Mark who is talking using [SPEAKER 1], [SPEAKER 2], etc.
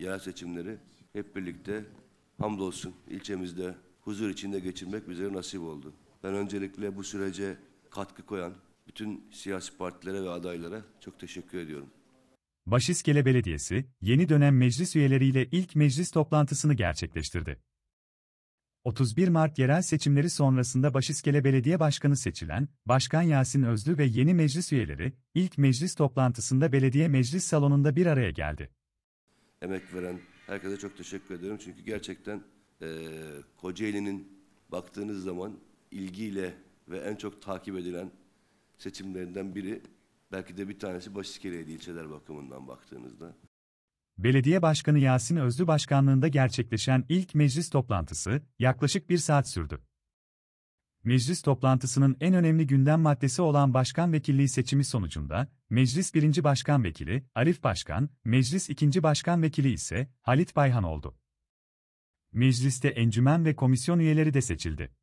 [SPEAKER 1] yerel seçimleri hep birlikte hamdolsun ilçemizde huzur içinde geçirmek bize nasip oldu. Ben öncelikle bu sürece katkı koyan bütün siyasi partilere ve adaylara çok teşekkür ediyorum.
[SPEAKER 2] Başiskele Belediyesi, yeni dönem meclis üyeleriyle ilk meclis toplantısını gerçekleştirdi. 31 Mart yerel seçimleri sonrasında Başiskele Belediye Başkanı seçilen Başkan Yasin Özlü ve yeni meclis üyeleri ilk meclis toplantısında belediye meclis salonunda bir araya geldi
[SPEAKER 1] emek veren herkese çok teşekkür ediyorum. Çünkü gerçekten e, Kocaeli'nin baktığınız zaman ilgiyle ve en çok takip edilen seçimlerinden biri belki de bir tanesi Başiskele'ydi ilçeler bakımından baktığınızda.
[SPEAKER 2] Belediye Başkanı Yasin Özlü başkanlığında gerçekleşen ilk meclis toplantısı yaklaşık bir saat sürdü. Meclis toplantısının en önemli gündem maddesi olan başkan vekilliği seçimi sonucunda, Meclis 1. Başkan Vekili Arif Başkan, Meclis 2. Başkan Vekili ise Halit Bayhan oldu. Mecliste encümen ve komisyon üyeleri de seçildi.